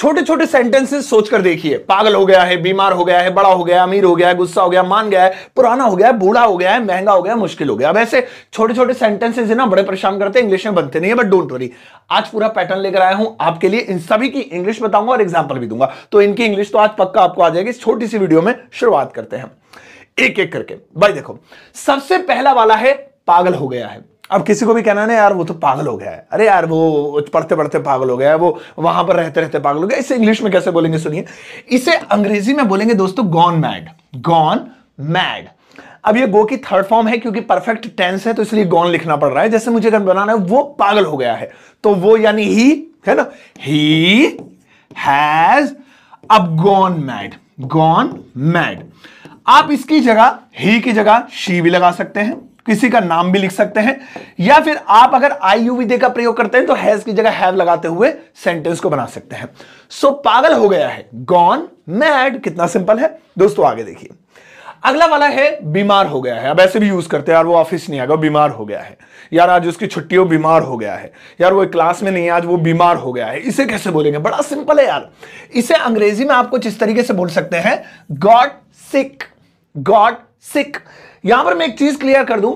छोटे छोटे सेंटेंसेस सोचकर देखिए पागल हो गया है बीमार हो गया है बड़ा हो गया अमीर हो गया गुस्सा हो गया मान गया है पुराना हो गया है बूढ़ा हो गया है महंगा हो गया मुश्किल हो गया अब ऐसे छोटे छोटे सेंटेंसेस है ना बड़े परेशान करते हैं इंग्लिश में बनते नहीं है बट डोंट वरी आज पूरा पैटर्न लेकर आया हूं आपके लिए इन सभी की इंग्लिश बताऊंगा और एग्जाम्पल भी दूंगा तो इनकी इंग्लिश तो आज पक्का आपको आ जाएगी छोटी सी वीडियो में शुरुआत करते हैं एक एक करके भाई देखो सबसे पहला वाला है पागल हो गया है अब किसी को भी कहना ना यार वो तो पागल हो गया है अरे यार वो पढ़ते पढ़ते पागल हो गया है वो वहां पर रहते रहते पागल हो गया इसे इंग्लिश में कैसे बोलेंगे सुनिए इसे अंग्रेजी में बोलेंगे दोस्तों गॉन मैड गॉन मैड अब ये गो की थर्ड फॉर्म है क्योंकि परफेक्ट टेंस है तो इसलिए गॉन लिखना पड़ रहा है जैसे मुझे अगर बनाना है वो पागल हो गया है तो वो यानी ही है ना ही हैज अब गॉन मैड गॉन मैड आप इसकी जगह ही की जगह शी भी लगा सकते हैं किसी का नाम भी लिख सकते हैं या फिर आप अगर आई यू दे का प्रयोग करते हैं तो हैज की जगह हैव लगाते हुए सेंटेंस को बना सकते हैं सो so, पागल हो गया है गॉन मैड कितना सिंपल है दोस्तों आगे देखिए अगला वाला है बीमार हो गया है अब ऐसे भी यूज करते हैं यार वो ऑफिस नहीं आएगा बीमार हो गया है यार आज उसकी छुट्टी बीमार हो गया है यार वो क्लास में नहीं आज वो बीमार हो गया है इसे कैसे बोलेंगे बड़ा सिंपल है यार इसे अंग्रेजी में आप कुछ इस तरीके से बोल सकते हैं गॉड सिक गॉड सिक यहां पर मैं एक चीज क्लियर कर दूं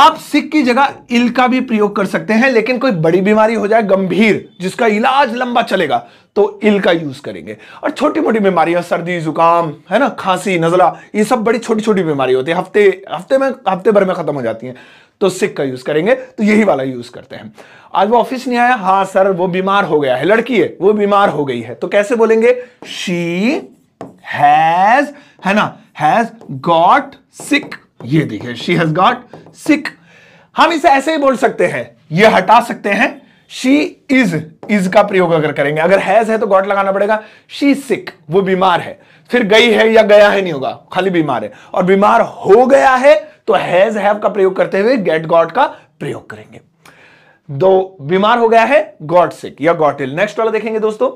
आप सिक की जगह इल का भी प्रयोग कर सकते हैं लेकिन कोई बड़ी बीमारी हो जाए गंभीर जिसका इलाज लंबा चलेगा तो इल का यूज करेंगे और छोटी मोटी बीमारियां सर्दी जुकाम है ना खांसी नजला ये सब बड़ी छोटी छोटी बीमारी होती है हफ्ते हफ्ते में हफ्ते भर में खत्म हो जाती है तो सिक का यूज करेंगे तो यही वाला यूज करते हैं आज वो ऑफिस नहीं आया हाँ सर वो बीमार हो गया है लड़की है वो बीमार हो गई है तो कैसे बोलेंगे शी हैज है ना हैज गॉट सिक ये देखिए शी हैज गॉट सिक हम इसे ऐसे ही बोल सकते हैं ये हटा सकते हैं शी इज इज का प्रयोग अगर करेंगे अगर हैज है तो गॉट लगाना पड़ेगा शी सिक वो बीमार है फिर गई है या गया है नहीं होगा खाली बीमार है और बीमार हो गया है तो हैज हैव का प्रयोग करते हुए गेट गॉट का प्रयोग करेंगे दो बीमार हो गया है गॉट सिक या गॉट इल नेक्स्ट वाला देखेंगे दोस्तों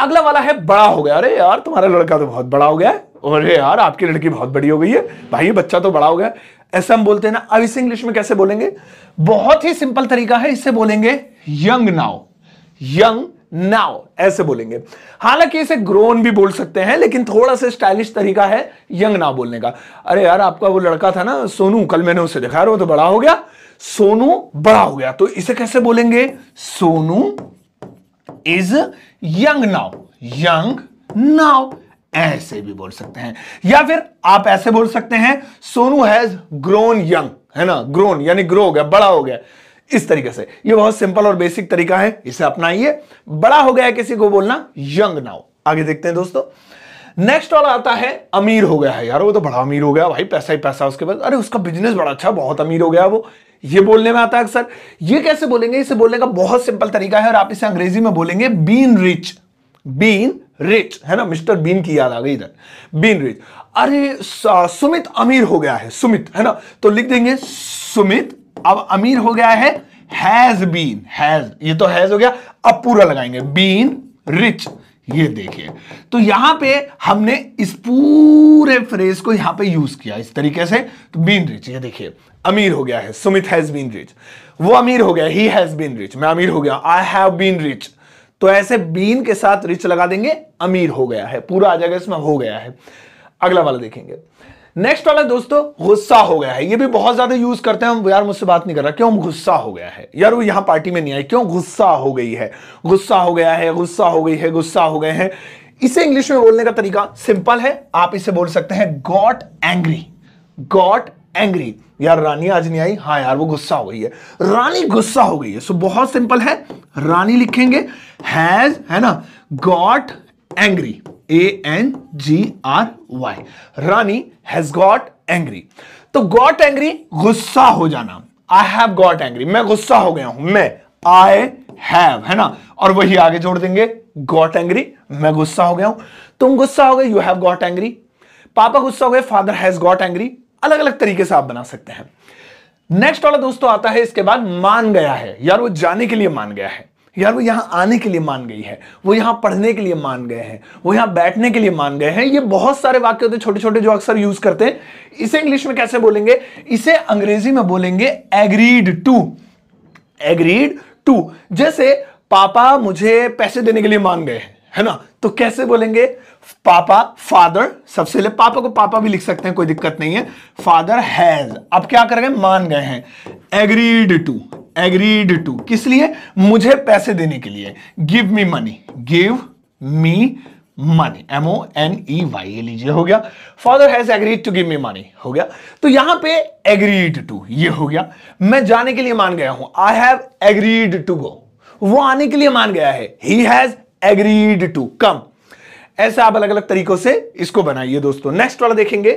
अगला वाला है बड़ा हो गया अरे यार तुम्हारा लड़का तो बहुत बड़ा हो गया है अरे यार आपकी लड़की बहुत बड़ी हो गई है भाई बच्चा तो बड़ा हो गया ऐसा हम बोलते हैं ना अब इसे इंग्लिश में कैसे बोलेंगे बहुत ही सिंपल तरीका है इससे बोलेंगे यंग नाउ यंग नाउ ऐसे बोलेंगे हालांकि इसे ग्रोन भी बोल सकते हैं लेकिन थोड़ा सा स्टाइलिश तरीका है यंग नाउ बोलने का अरे यार आपका वो लड़का था ना सोनू कल मैंने उसे दिखाया वो तो बड़ा हो गया सोनू बड़ा हो गया तो इसे कैसे बोलेंगे Sonu is young now young now ऐसे भी बोल सकते हैं या फिर आप ऐसे बोल सकते हैं सोनू हैज ग्रोन यंग है ना ग्रोन यानी ग्रो हो गया बड़ा हो गया इस तरीके से ये बहुत सिंपल और बेसिक तरीका है इसे अपनाइए बड़ा हो गया किसी को बोलना यंग नाउ आगे देखते हैं दोस्तों नेक्स्ट वाला आता है अमीर हो गया है यार वो तो बड़ा अमीर हो गया भाई पैसा ही पैसा उसके पास अरे उसका बिजनेस बड़ा अच्छा बहुत अमीर हो गया वो ये बोलने में आता है अक्सर ये कैसे बोलेंगे इसे बोलने का बहुत सिंपल तरीका है और आप इसे अंग्रेजी में बोलेंगे बीन रिच बीन रिच है ना मिस्टर बीन की याद आ गई इधर बीन रिच अरे सुमित अमीर हो गया है सुमित है ना तो लिख देंगे सुमित अब अमीर हो गया है हैज बीन हैज ये तो हैज हो गया अब पूरा लगाएंगे बीन रिच ये देखिए तो यहां पे हमने इस पूरे फ्रेज को यहां पे यूज किया इस तरीके से तो बीन रिच ये देखिए अमीर हो गया है सुमित हैज बीन रिच वो अमीर हो गया ही हैज बीन रिच मैं अमीर हो गया आई हैव बीन रिच तो ऐसे बीन के साथ रिच लगा देंगे अमीर हो गया है पूरा आ जाएगा इसमें हो गया है अगला वाला देखेंगे नेक्स्ट वाला दोस्तों गुस्सा हो गया है ये भी बहुत ज्यादा यूज करते हैं हम यार मुझसे बात नहीं कर रहा क्यों गुस्सा हो गया है यार वो यहां पार्टी में नहीं आई क्यों गुस्सा हो गई है गुस्सा हो गया है गुस्सा हो गई है गुस्सा हो गए हैं इसे इंग्लिश में बोलने का तरीका सिंपल है आप इसे बोल सकते हैं गॉट एंग्री गॉट एंग्री यार रानी आज नहीं आई हाँ यार वो गुस्सा हो गई है रानी गुस्सा हो गई है सो बहुत सिंपल है रानी लिखेंगे हैज है ना got angry A N G R Y Rani has got angry तो गॉट एंग्री गुस्सा हो जाना आई हैव गॉट एंग्री मैं गुस्सा हो गया हूं मैं आई हैव है ना और वही आगे जोड़ देंगे गॉट एंग्री मैं गुस्सा हो गया हूं तुम गुस्सा हो गए यू हैव गॉट एंग्री पापा गुस्सा हो गए फादर हैज गॉट एंग्री अलग अलग तरीके से आप बना सकते हैं नेक्स्ट वाला दोस्तों आता है इसके बाद मान गया है यार वो जाने के लिए मान गया है यार वो यहां आने के लिए मान गई है वो यहां पढ़ने के लिए मान गए हैं वो यहां बैठने के लिए मान गए हैं ये बहुत सारे वाक्य होते छोटे छोटे जो अक्सर यूज करते हैं इसे इंग्लिश में कैसे बोलेंगे इसे अंग्रेजी में बोलेंगे एग्रीड टू एग्रीड टू जैसे पापा मुझे पैसे देने के लिए मान गए हैं है ना तो कैसे बोलेंगे पापा फादर सबसे पहले पापा को पापा भी लिख सकते हैं कोई दिक्कत नहीं है फादर हैज अब क्या कर गए मान गए हैं एग्रीड टू एग्रीड टू किस लिए मुझे पैसे देने के लिए give me money give me money M O N E Y लीजिए हो गया father has agreed to give me money हो गया तो यहां पे एग्रीड टू ये हो गया मैं जाने के लिए मान गया हूं I have agreed to go वो आने के लिए मान गया है he has agreed to come ऐसे आप अलग अलग तरीकों से इसको बनाइए दोस्तों नेक्स्ट वाला देखेंगे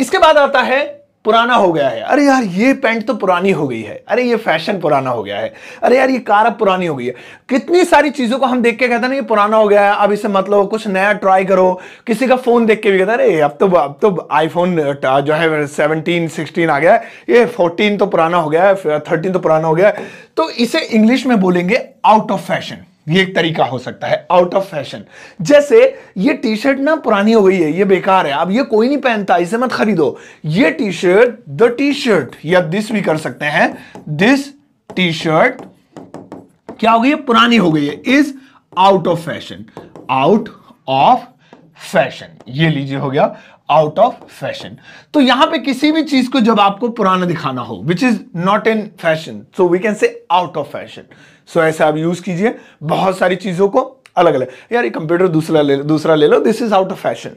इसके बाद आता है पुराना हो गया है अरे यार ये पैंट तो पुरानी हो गई है अरे ये फैशन पुराना हो गया है अरे यार ये कार अब पुरानी हो गई है कितनी सारी चीज़ों को हम देख के कहते हैं ना ये पुराना हो गया है अब इसे मतलब कुछ नया ट्राई करो किसी का फ़ोन देख के भी कहता अरे अब तो अब तो आईफोन जो है सेवनटीन सिक्सटीन आ गया है ये फोर्टीन तो पुराना हो गया है थर्टीन तो पुराना हो गया है तो इसे इंग्लिश में बोलेंगे आउट ऑफ फैशन ये एक तरीका हो सकता है आउट ऑफ फैशन जैसे ये टी शर्ट ना पुरानी हो गई है ये बेकार है अब ये कोई नहीं पहनता इसे मत खरीदो ये T shirt the T shirt या दिस भी कर सकते हैं दिस टी शर्ट क्या हो गई है पुरानी हो गई है is out of fashion out of fashion ये लीजिए हो गया आउट ऑफ फैशन तो यहां पे किसी भी चीज को जब आपको पुराना दिखाना हो which is not in fashion so we can say out of fashion so ऐसा आप यूज कीजिए बहुत सारी चीजों को अलग अलग यार ये कंप्यूटर दूसरा ले दूसरा ले लो this is out of fashion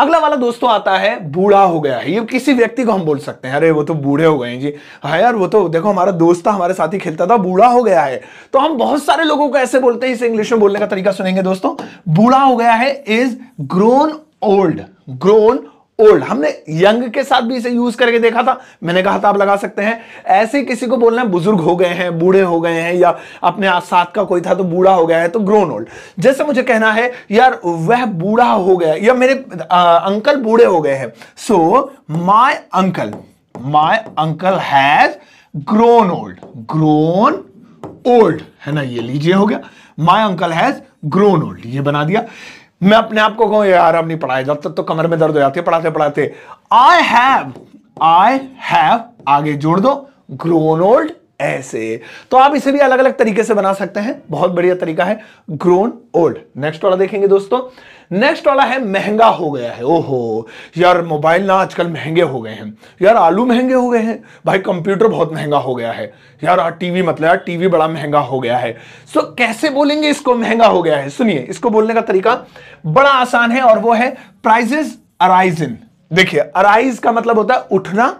अगला वाला दोस्तों आता है बूढ़ा हो गया है ये किसी व्यक्ति को हम बोल सकते हैं अरे वो तो बूढ़े हो गए जी हाँ यार वो तो देखो हमारा दोस्त था हमारे साथ ही खेलता था बूढ़ा हो गया है तो हम बहुत सारे लोगों को ऐसे बोलते हैं इसे इंग्लिश में बोलने का तरीका सुनेंगे दोस्तों बूढ़ा हो गया है is grown old grown old हमने यंग के साथ भी इसे यूज करके देखा था मैंने कहा था आप लगा सकते हैं ऐसे किसी को बोलना है बुजुर्ग हो गए हैं बूढ़े हो गए हैं या अपने साथ का कोई था तो बूढ़ा हो गया है तो ग्रोन ओल्ड जैसे मुझे कहना है यार वह बूढ़ा हो गया या मेरे आ, अंकल बूढ़े हो गए हैं so my uncle my uncle has grown old grown old है ना ये लीजिए हो गया my uncle has grown old ये बना दिया मैं अपने आप को कहूं यार अब नहीं पढ़ाया जब तक तो कमर में दर्द हो जाती है पढ़ाते पढ़ाते आई हैव आई हैव आगे जोड़ दो ग्रोन ओल्ड ऐसे तो आप इसे भी अलग अलग तरीके से बना सकते हैं बहुत बढ़िया तरीका है ग्रोन ओल्ड नेक्स्ट वाला देखेंगे दोस्तों नेक्स्ट वाला है महंगा हो गया है ओहो यार मोबाइल ना आजकल महंगे हो गए हैं यार आलू महंगे हो गए हैं भाई कंप्यूटर बहुत महंगा हो गया है यार टीवी मतलब यार टीवी बड़ा महंगा हो गया है सो कैसे बोलेंगे इसको महंगा हो गया है सुनिए इसको बोलने का तरीका बड़ा आसान है और वो है प्राइजेज अराइज इन देखिए अराइज का मतलब होता है उठना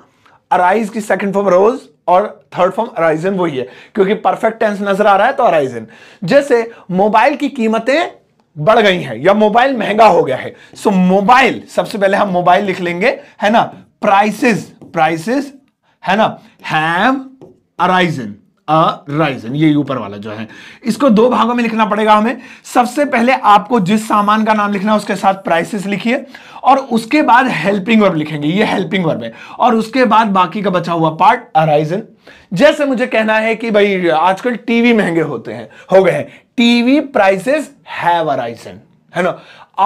अराइज की सेकंड फॉर्म रोज और थर्ड फॉर्म अराइजन वही है क्योंकि परफेक्ट टेंस नजर आ रहा है तो अराइजन जैसे मोबाइल की कीमतें बढ़ गई हैं या मोबाइल महंगा हो गया है सो so, मोबाइल सबसे पहले हम मोबाइल लिख लेंगे है ना प्राइसेस प्राइसेस है ना हैव अराइजन राइजन ये ऊपर वाला जो है इसको दो भागों में लिखना पड़ेगा हमें सबसे पहले आपको जिस सामान का नाम लिखना है उसके साथ प्राइसेस लिखिए और उसके बाद हेल्पिंग वर्ब लिखेंगे ये हेल्पिंग वर्ब है और उसके बाद बाकी का बचा हुआ पार्ट अराइजन जैसे मुझे कहना है कि भाई आजकल टीवी महंगे होते हैं हो गए हैं टीवी प्राइसेस हैव अराइजन है ना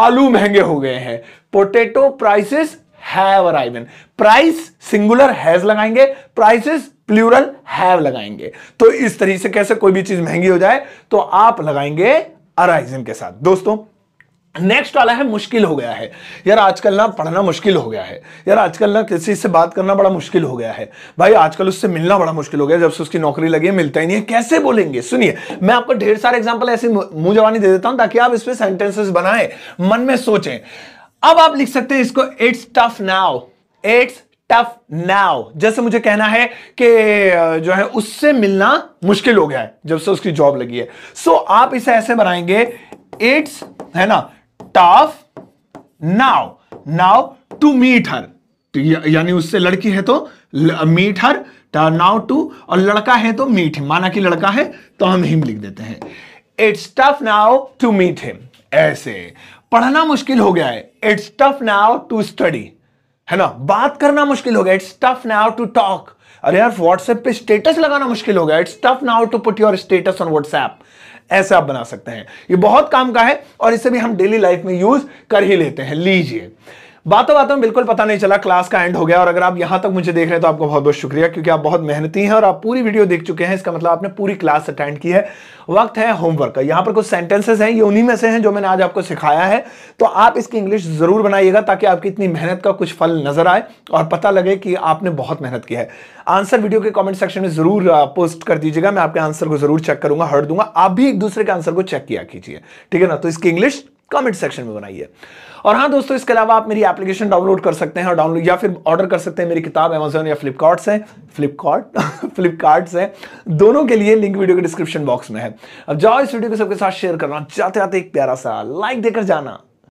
आलू महंगे हो गए हैं potato prices have arisen price singular has लगाएंगे प्राइसेस प्लूरल हैव लगाएंगे तो इस तरीके से कैसे कोई भी चीज महंगी हो जाए तो आप लगाएंगे अराइजन के साथ दोस्तों नेक्स्ट वाला है मुश्किल हो गया है यार आजकल ना पढ़ना मुश्किल हो गया है यार आजकल ना किसी से बात करना बड़ा मुश्किल हो गया है भाई आजकल उससे मिलना बड़ा मुश्किल हो गया जब से उसकी नौकरी लगी है मिलता ही नहीं है कैसे बोलेंगे सुनिए मैं आपको ढेर सारे एग्जाम्पल ऐसे मुंह जवानी दे देता हूं ताकि आप इसमें सेंटेंसेस बनाए मन में सोचें अब आप लिख सकते हैं इसको it's tough now it's tough now जैसे मुझे कहना है कि जो है उससे मिलना मुश्किल हो गया है जब से उसकी जॉब लगी है सो so, आप इसे ऐसे बनाएंगे इट्स है ना tough now now to meet her यानी उससे लड़की है तो मीट हर नाउ टू और लड़का है तो मीट हिम माना कि लड़का है तो हम हिम लिख देते हैं it's tough now to meet him ऐसे पढ़ना मुश्किल हो गया है it's tough now to study है ना बात करना मुश्किल हो गया it's tough now to talk अरे यार व्हाट्सएप पे स्टेटस लगाना मुश्किल हो गया it's tough now to put your status on WhatsApp ऐसे आप बना सकते हैं ये बहुत काम का है और इसे भी हम डेली लाइफ में यूज कर ही लेते हैं लीजिए बातों बातों में बिल्कुल पता नहीं चला क्लास का एंड हो गया और अगर आप यहाँ तक मुझे देख रहे हैं तो आपको बहुत बहुत शुक्रिया क्योंकि आप बहुत मेहनती हैं और आप पूरी वीडियो देख चुके हैं इसका मतलब आपने पूरी क्लास अटेंड की है वक्त है होमवर्क का यहां पर कुछ सेंटेंसेस हैं ये उन्हीं में से हैं जो मैंने आज आपको सिखाया है तो आप इसकी इंग्लिश ज़रूर बनाइएगा ताकि आपकी इतनी मेहनत का कुछ फल नजर आए और पता लगे कि आपने बहुत मेहनत की है आंसर वीडियो के कॉमेंट सेक्शन में ज़रूर पोस्ट कर दीजिएगा मैं आपके आंसर को ज़रूर चेक करूंगा हट दूंगा आप भी एक दूसरे के आंसर को चेक किया कीजिए ठीक है ना तो इसकी इंग्लिश कमेंट सेक्शन में बनाइए और हाँ दोस्तों इसके अलावा आप मेरी एप्लीकेशन डाउनलोड कर सकते हैं और डाउनलोड या फिर ऑर्डर कर सकते हैं मेरी किताब एमेजोन या फ्लिपकार्ट से फ्लिपकार्ट फ्लिपकार्ट से दोनों के लिए लिंक वीडियो के डिस्क्रिप्शन बॉक्स में है अब जाओ इस वीडियो को सबके साथ शेयर करना जाते जाते एक प्यारा सा लाइक देकर जाना